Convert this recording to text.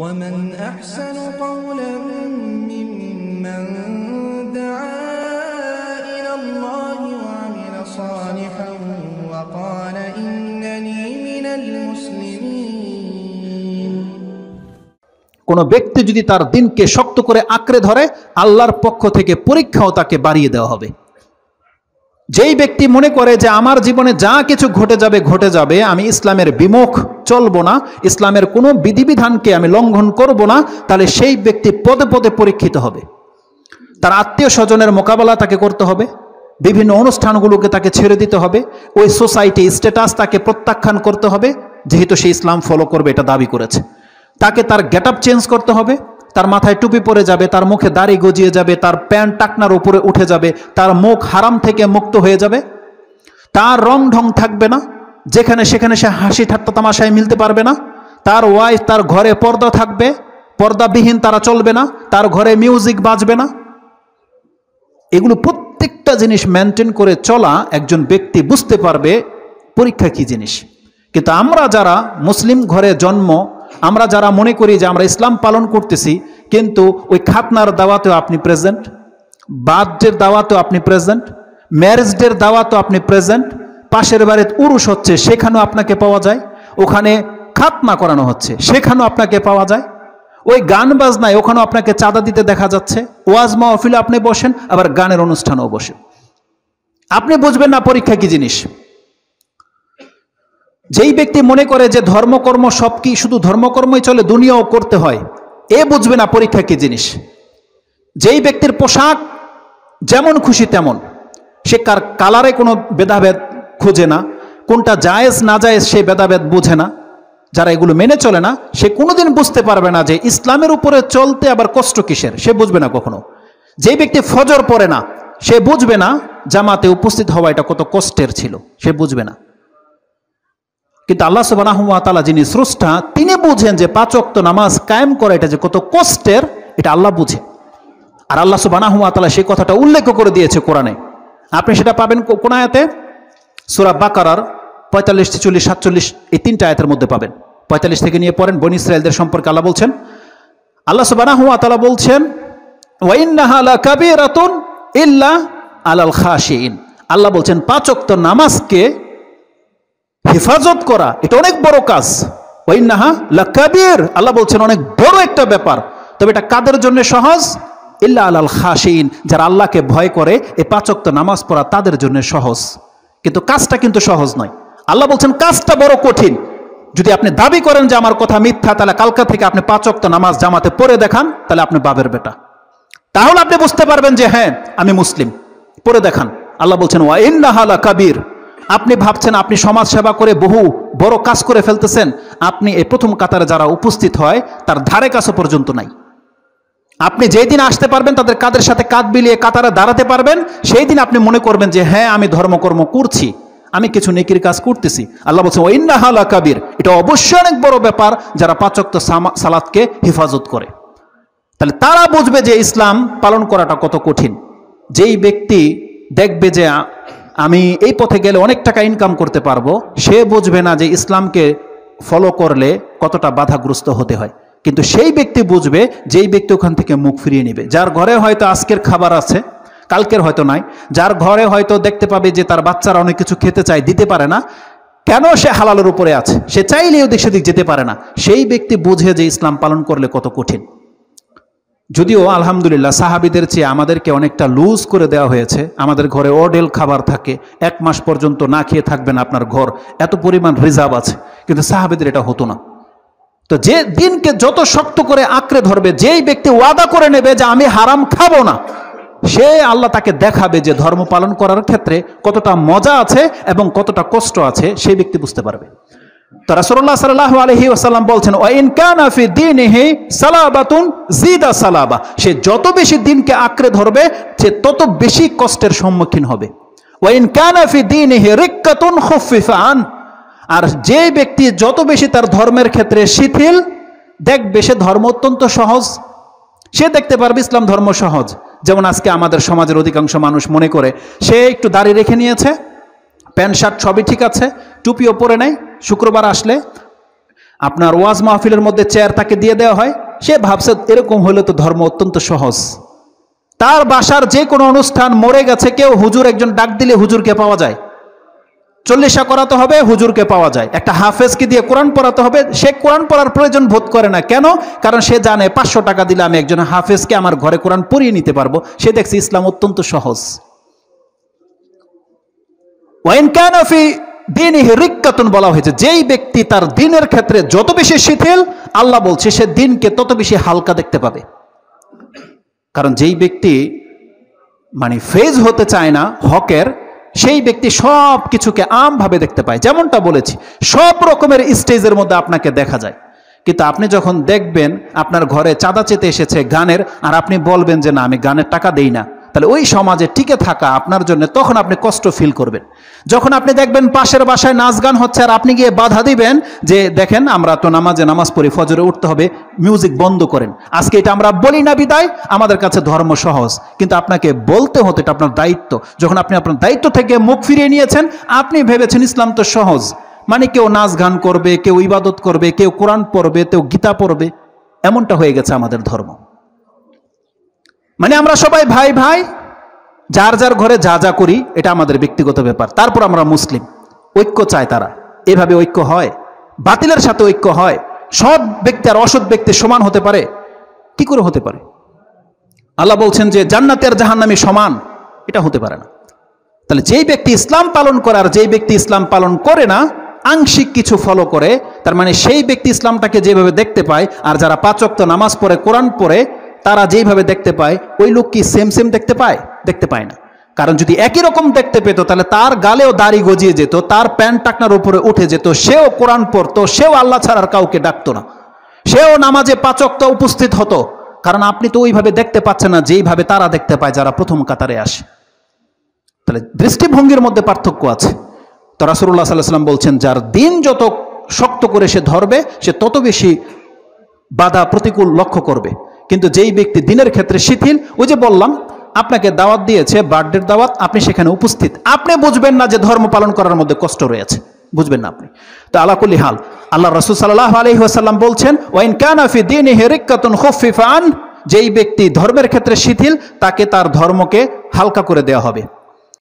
ومن أحسن قولا ممن دعا إلى الله وعمل صالحا وقال إنني من المسلمين কোনো ব্যক্তি যদি তার দিনকে শক্ত করে আঁকড়ে ধরে আল্লাহর পক্ষ থেকে পরীক্ষাও তাকে বাড়িয়ে দেওয়া হবে যেই ব্যক্তি মনে করে যে আমার জীবনে যা কিছু ঘটে যাবে ঘটে যাবে আমি ইসলামের বিমুখ চলবো না ইসলামের কোনো বিধিবিধানকে আমি লঙ্ঘন করব না তাহলে সেই ব্যক্তি পদে পদে পরীক্ষিত হবে তার আত্মীয় স্বজনের মোকাবেলা তাকে করতে হবে বিভিন্ন অনুষ্ঠানগুলোকে তাকে ছেড়ে দিতে হবে ওই সোসাইটি স্ট্যাটাস তাকে প্রত্যাখ্যান করতে হবে যেহেতু সে ইসলাম ফলো করবে এটা দাবি করেছে তাকে তার গেট চেঞ্জ করতে হবে তার মাথায় টুপি পরে যাবে তার মুখে দাড়ি গজিয়ে যাবে তার প্যান্ট টাকনার উপরে উঠে যাবে তার মুখ হারাম থেকে মুক্ত হয়ে যাবে তার রং ঢং থাকবে না যেখানে সেখানে সে হাসি ঠাট্টা তামাশায় মিলতে পারবে না তার ওয়াইফ তার ঘরে পর্দা থাকবে পর্দাবিহীন তারা চলবে না তার ঘরে মিউজিক বাজবে না এগুলো প্রত্যেকটা জিনিস মেনটেন করে চলা একজন ব্যক্তি বুঝতে পারবে পরীক্ষা কি জিনিস কিন্তু আমরা যারা মুসলিম ঘরে জন্ম আমরা যারা মনে করি যে আমরা ইসলাম পালন করতেছি কিন্তু ওই খাতনার দাওয়াতেও আপনি প্রেজেন্ট বার্থডের দাওয়াতেও আপনি প্রেজেন্ট ম্যারেজ ডের দাওয়াতেও আপনি প্রেজেন্ট পাশের বাড়ির উরুষ হচ্ছে সেখানেও আপনাকে পাওয়া যায় ওখানে খাতমা করানো হচ্ছে সেখানেও আপনাকে পাওয়া যায় ওই গান বাজনায় ওখানেও আপনাকে চাঁদা দিতে দেখা যাচ্ছে ওয়াজ মাহফিলে আপনি বসেন আবার গানের অনুষ্ঠানেও বসেন আপনি বুঝবেন না পরীক্ষা কি জিনিস যেই ব্যক্তি মনে করে যে ধর্মকর্ম সব কি শুধু ধর্মকর্মই চলে দুনিয়াও করতে হয় এ বুঝবে না পরীক্ষা কি জিনিস যেই ব্যক্তির পোশাক যেমন খুশি তেমন সে কার কালারে কোনো ভেদাভেদ খোঁজে না কোনটা জায়েজ না জায়েজ সে ভেদাভেদ বোঝে না যারা এগুলো মেনে চলে না সে কোনোদিন বুঝতে পারবে না যে ইসলামের উপরে চলতে আবার কষ্ট কিসের সে বুঝবে না কখনো যে ব্যক্তি ফজর পড়ে না সে বুঝবে না জামাতে উপস্থিত হওয়া এটা কত কষ্টের ছিল সে বুঝবে না কিন্তু আল্লাহ সুবানাহতালা যিনি স্রষ্টা তিনি বুঝেন যে পাঁচক্ত নামাজ কায়েম করা এটা যে কত কষ্টের এটা আল্লাহ বুঝে আর আল্লাহ সুবানাহতালা সেই কথাটা উল্লেখ করে দিয়েছে কোরআনে আপনি সেটা পাবেন কোন আয়াতে সুরা বাকারার পঁয়তাল্লিশ ছেচল্লিশ সাতচল্লিশ এই তিনটা আয়তের মধ্যে পাবেন পঁয়তাল্লিশ থেকে নিয়ে পড়েন বন ইসরায়েলদের সম্পর্কে আল্লাহ বলছেন আল্লাহ সুবানা হুয়া তালা বলছেন ওয়াইন্নাহালা কাবির রাতুন ইল্লা আলাল খাশিন আল্লাহ বলছেন পাঁচক্ত নামাজকে হেফাজত করা এটা অনেক বড় কাজ ওয়াইন্নাহা লা কাবির আল্লাহ বলছেন অনেক বড় একটা ব্যাপার তবে এটা কাদের জন্য সহজ ইল্লা আলাল খাসিন যারা আল্লাহকে ভয় করে এ পাঁচক্ত নামাজ পড়া তাদের জন্য সহজ কিন্তু কাজটা কিন্তু সহজ নয় আল্লাহ বলছেন কাজটা বড় কঠিন যদি আপনি দাবি করেন যে আমার কথা মিথ্যা তাহলে কালকা থেকে আপনি পাঁচক্ত নামাজ জামাতে পড়ে দেখান তাহলে আপনি বাবের বেটা তাহলে আপনি বুঝতে পারবেন যে হ্যাঁ আমি মুসলিম পড়ে দেখান আল্লাহ বলছেন ওয়া ইন্নাহালা কাবির আপনি ভাবছেন আপনি সমাজ সেবা করে বহু বড় কাজ করে ফেলতেছেন আপনি এই প্রথম কাতারে যারা উপস্থিত হয় তার ধারে কাছে পর্যন্ত নাই আপনি যেই দিন আসতে পারবেন তাদের কাদের সাথে কাঁধ বিলিয়ে কাতারা দাঁড়াতে পারবেন সেই দিন আপনি মনে করবেন যে হ্যাঁ আমি ধর্মকর্ম করছি আমি কিছু নেকির কাজ করতেছি আল্লাহ বলছেন ওইন্নাহালা কাবির এটা অবশ্যই অনেক বড় ব্যাপার যারা পাচক্ত সালাদকে হেফাজত করে তাহলে তারা বুঝবে যে ইসলাম পালন করাটা কত কঠিন যেই ব্যক্তি দেখবে যে আমি এই পথে গেলে অনেক টাকা ইনকাম করতে পারবো সে বুঝবে না যে ইসলামকে ফলো করলে কতটা বাধাগ্রস্ত হতে হয় কিন্তু সেই ব্যক্তি বুঝবে যেই ব্যক্তি ওখান থেকে মুখ ফিরিয়ে নেবে যার ঘরে হয়তো আজকের খাবার আছে কালকের হয়তো নাই যার ঘরে হয়তো দেখতে পাবে যে তার বাচ্চারা অনেক কিছু খেতে চায় দিতে পারে না কেন সে হালালের উপরে আছে সে চাইলে ওদিক সেদিক যেতে পারে না সেই ব্যক্তি বুঝে যে ইসলাম পালন করলে কত কঠিন যদিও আলহামদুলিল্লাহ সাহাবিদের চেয়ে আমাদেরকে অনেকটা লুজ করে দেওয়া হয়েছে আমাদের ঘরে অডেল খাবার থাকে এক মাস পর্যন্ত না খেয়ে থাকবেন আপনার ঘর এত পরিমাণ রিজার্ভ আছে কিন্তু সাহাবিদের এটা হতো না তো যে দিনকে যত শক্ত করে আঁকড়ে ধরবে যেই ব্যক্তি ওয়াদা করে নেবে যে আমি হারাম খাবো না সে আল্লাহ তাকে দেখাবে যে ধর্ম পালন করার ক্ষেত্রে কতটা মজা আছে এবং কতটা কষ্ট আছে সেই ব্যক্তি বুঝতে পারবে তো সাল্লাহ আলহি বলছেন দিন সালাবাতুন জিদা সালাবা সে যত বেশি দিনকে আঁকড়ে ধরবে সে তত বেশি কষ্টের সম্মুখীন হবে ওয়াইন কানাফি দিন রিক্কাতুন আর যে ব্যক্তি যত বেশি তার ধর্মের ক্ষেত্রে শিথিল দেখবে সে ধর্ম অত্যন্ত সহজ সে দেখতে পারবে ইসলাম ধর্ম সহজ যেমন আজকে আমাদের সমাজের অধিকাংশ মানুষ মনে করে সে একটু দাঁড়িয়ে রেখে নিয়েছে প্যান্ট শার্ট সবই ঠিক আছে টুপিও পরে নেয় শুক্রবার আসলে আপনার ওয়াজ মাহফিলের মধ্যে চেয়ার তাকে দিয়ে দেওয়া হয় সে ভাবছে এরকম হলে তো ধর্ম অত্যন্ত সহজ তার বাসার যে কোনো অনুষ্ঠান মরে গেছে কেউ হুজুর একজন ডাক দিলে হুজুরকে পাওয়া যায় চল্লিশা করাতে হবে হুজুরকে পাওয়া যায় একটা হাফেজকে দিয়ে কোরআন পড়াতে হবে সে কোরআন পড়ার প্রয়োজন বোধ করে না কেন কারণ সে জানে পাঁচশো টাকা দিলে আমি একজন হাফেজকে আমার ঘরে কোরআন পড়িয়ে নিতে পারবো সে দেখছে ইসলাম অত্যন্ত সহজ ওয়াইন ক্যান ক্যানফি দিন রিক্কাতন বলা হয়েছে যেই ব্যক্তি তার দিনের ক্ষেত্রে যত বেশি শিথিল আল্লাহ বলছে সে দিনকে তত বেশি হালকা দেখতে পাবে কারণ যেই ব্যক্তি মানে ফেজ হতে চায় না হকের সেই ব্যক্তি সব কিছুকে আমভাবে দেখতে পায় যেমনটা বলেছি সব রকমের স্টেজের মধ্যে আপনাকে দেখা যায় কিন্তু আপনি যখন দেখবেন আপনার ঘরে চাঁদা চেতে এসেছে গানের আর আপনি বলবেন যে না আমি গানের টাকা দেই না তাহলে ওই সমাজে টিকে থাকা আপনার জন্য তখন আপনি কষ্ট ফিল করবেন যখন আপনি দেখবেন পাশের বাসায় নাচ গান হচ্ছে আর আপনি গিয়ে বাধা দিবেন যে দেখেন আমরা তো নামাজে নামাজ পড়ি ফজরে উঠতে হবে মিউজিক বন্ধ করেন আজকে এটা আমরা বলি না বিদায় আমাদের কাছে ধর্ম সহজ কিন্তু আপনাকে বলতে হতো এটা আপনার দায়িত্ব যখন আপনি আপনার দায়িত্ব থেকে মুখ ফিরিয়ে নিয়েছেন আপনি ভেবেছেন ইসলাম তো সহজ মানে কেউ নাচ গান করবে কেউ ইবাদত করবে কেউ কোরআন পড়বে কেউ গীতা পড়বে এমনটা হয়ে গেছে আমাদের ধর্ম মানে আমরা সবাই ভাই ভাই যার যার ঘরে যা যা করি এটা আমাদের ব্যক্তিগত ব্যাপার তারপর আমরা মুসলিম ঐক্য চায় তারা এভাবে ঐক্য হয় বাতিলের সাথে ঐক্য হয় সৎ ব্যক্তি আর অসৎ ব্যক্তি সমান হতে পারে কি করে হতে পারে আল্লাহ বলছেন যে জান্নাতে আর জাহান্নামি সমান এটা হতে পারে না তাহলে যেই ব্যক্তি ইসলাম পালন করে আর যেই ব্যক্তি ইসলাম পালন করে না আংশিক কিছু ফলো করে তার মানে সেই ব্যক্তি ইসলামটাকে যেভাবে দেখতে পায় আর যারা পাচক্ত নামাজ পড়ে কোরআন পড়ে তারা যেইভাবে দেখতে পায় ওই লোক কি সেম সেম দেখতে পায় দেখতে পায় না কারণ যদি একই রকম দেখতে পেত তাহলে তার গালেও দাড়ি গজিয়ে যেত তার প্যান্ট টাকনার উপরে উঠে যেত সেও কোরআন পড়তো সেও আল্লাহ ছাড়ার কাউকে ডাকতো না সেও নামাজে পাচকটা উপস্থিত হতো কারণ আপনি তো ওইভাবে দেখতে পাচ্ছেন না যেইভাবে তারা দেখতে পায় যারা প্রথম কাতারে আসে তাহলে দৃষ্টিভঙ্গির মধ্যে পার্থক্য আছে তো রাসুল্লাহ সাল্লাহাম বলছেন যার দিন যত শক্ত করে সে ধরবে সে তত বেশি বাধা প্রতিকূল লক্ষ্য করবে কিন্তু যেই ব্যক্তি দিনের ক্ষেত্রে শিথিল ওই যে বললাম আপনাকে দাওয়াত দিয়েছে বার্থডের দাওয়াত আপনি সেখানে উপস্থিত আপনি বুঝবেন না যে ধর্ম পালন করার মধ্যে কষ্ট রয়েছে বুঝবেন না আপনি তো আলাকুলি হাল আল্লাহ রসুল সাল্লাহ আলহি আসাল্লাম বলছেন ওয়াইন কানাফি দিন হেরিকাতুন খফিফান যেই ব্যক্তি ধর্মের ক্ষেত্রে শিথিল তাকে তার ধর্মকে হালকা করে দেওয়া হবে